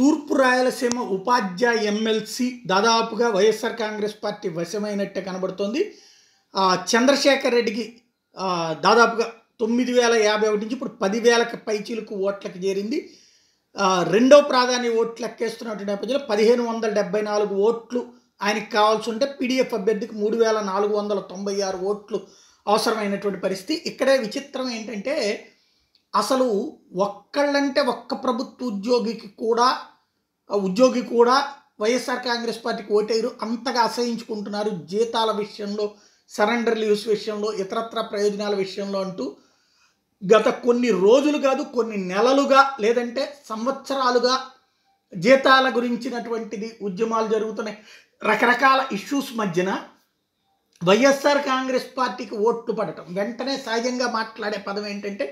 తూర్పు రాయలసీమ ఉపాధ్యాయ ఎమ్మెల్సీ దాదాపుగా వైఎస్ఆర్ కాంగ్రెస్ పార్టీ వశమైనట్టే కనబడుతోంది చంద్రశేఖర్ రెడ్డికి దాదాపుగా తొమ్మిది వేల యాభై ఒకటి నుంచి ఇప్పుడు పదివేలకు పైచీలకు ఓట్లకు చేరింది రెండో ప్రాధాన్య ఓట్లు ఎక్కేస్తున్నటువంటి నేపథ్యంలో పదిహేను వందల డెబ్బై నాలుగు ఓట్లు ఆయనకి కావాల్సి ఉంటే పీడిఎఫ్ అభ్యర్థికి మూడు వేల నాలుగు వందల తొంభై ఆరు ఓట్లు అవసరమైనటువంటి పరిస్థితి ఇక్కడే విచిత్రం ఏంటంటే అసలు ఒక్కళ్ళంటే ఒక్క ప్రభుత్వ ఉద్యోగికి కూడా ఉద్యోగి కూడా వైఎస్ఆర్ కాంగ్రెస్ పార్టీకి ఓటేరు అంతగా అసహించుకుంటున్నారు జీతాల విషయంలో సరెండర్ లీవ్స్ విషయంలో ఇతరత్ర ప్రయోజనాల విషయంలో అంటూ గత కొన్ని రోజులు కాదు కొన్ని నెలలుగా లేదంటే సంవత్సరాలుగా జీతాల గురించినటువంటిది ఉద్యమాలు జరుగుతున్నాయి రకరకాల ఇష్యూస్ మధ్యన వైఎస్ఆర్ కాంగ్రెస్ పార్టీకి ఓట్లు పడటం వెంటనే సహజంగా మాట్లాడే పదం ఏంటంటే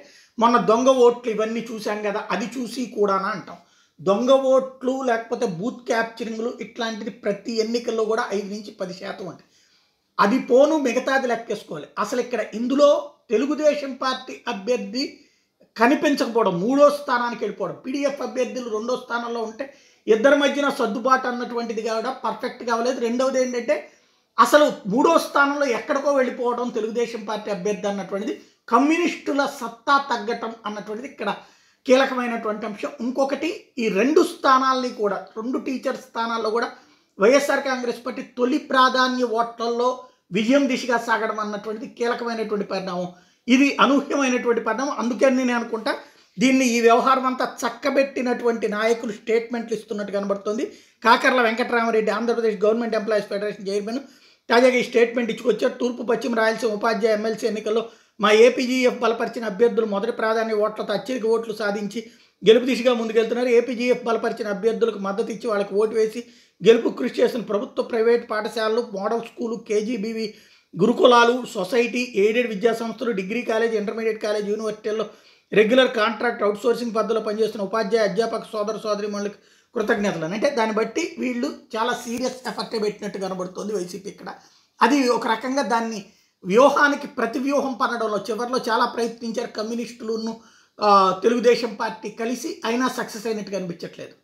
మొన్న దొంగ ఓట్లు ఇవన్నీ చూసాం కదా అది చూసి కూడానా అంటాం దొంగ ఓట్లు లేకపోతే బూత్ క్యాప్చరింగ్లు ఇట్లాంటిది ప్రతి ఎన్నికల్లో కూడా ఐదు నుంచి పది శాతం అండి అది పోను మిగతాది లెక్కేసుకోవాలి అసలు ఇక్కడ ఇందులో తెలుగుదేశం పార్టీ అభ్యర్థి కనిపించకపోవడం మూడో స్థానానికి వెళ్ళిపోవడం పీడిఎఫ్ అభ్యర్థులు రెండో స్థానంలో ఉంటే ఇద్దరి మధ్యన సర్దుబాటు అన్నటువంటిది కూడా పర్ఫెక్ట్ కావలేదు రెండవది ఏంటంటే అసలు మూడో స్థానంలో ఎక్కడికో వెళ్ళిపోవడం తెలుగుదేశం పార్టీ అభ్యర్థి అన్నటువంటిది కమ్యూనిస్టుల సత్తా తగ్గటం అన్నటువంటిది ఇక్కడ కీలకమైనటువంటి అంశం ఇంకొకటి ఈ రెండు స్థానాల్ని కూడా రెండు టీచర్ స్థానాల్లో కూడా వైఎస్ఆర్ కాంగ్రెస్ పార్టీ తొలి ప్రాధాన్య ఓట్లలో విజయం దిశగా సాగడం అన్నటువంటిది కీలకమైనటువంటి పరిణామం ఇది అనూహ్యమైనటువంటి పరిణామం అందుకని నేను అనుకుంటా దీన్ని ఈ వ్యవహారం అంతా చక్కబెట్టినటువంటి నాయకులు స్టేట్మెంట్లు ఇస్తున్నట్టు కనబడుతుంది Kakarla Venkatarama Reddy Andhra Pradesh government employees federation chairman తాజాగా ఈ స్టేట్మెంట్ ఇచ్చుకొచ్చారు తూర్పు పశ్చిమ రాయలసీమ ఉపాధ్యాయ ఎమ్మెల్సీ ఎన్నికల్లో మా ఏపీజీఎఫ్ బలపరిచిన అభ్యర్థులు మొదటి ప్రాధాన్య ఓట్లతో అత్యధిక ఓట్లు సాధించి గెలుపు దిశగా ముందుకెళ్తున్నారు ఏపీజీఎఫ్ బలపరిచిన అభ్యర్థులకు మద్దతు ఇచ్చి వాళ్ళకి ఓటు వేసి గెలుపు కృషి చేసిన ప్రభుత్వ ప్రైవేట్ పాఠశాలలు మోడల్ స్కూలు కేజీబీవి గురుకులాలు సొసైటీ ఎయిడెడ్ విద్యా సంస్థలు డిగ్రీ కాలేజ్ ఇంటర్మీడియట్ కాలేజ్ యూనివర్సిటీల్లో రెగ్యులర్ కాంట్రాక్ట్ అవుట్సోర్సింగ్ పద్ధతిలో పనిచేస్తున్న ఉపాధ్యాయ అధ్యాపక సోదర సోదరిమణులకు కృతజ్ఞతలు అంటే దాన్ని బట్టి వీళ్ళు చాలా సీరియస్ ఎఫర్ట్ పెట్టినట్టు కనబడుతుంది వైసీపీ ఇక్కడ అది ఒక రకంగా దాన్ని వ్యూహానికి ప్రతి వ్యూహం పన్నడంలో చివరిలో చాలా ప్రయత్నించారు కమ్యూనిస్టులను తెలుగుదేశం పార్టీ కలిసి అయినా సక్సెస్ అయినట్టు కనిపించట్లేదు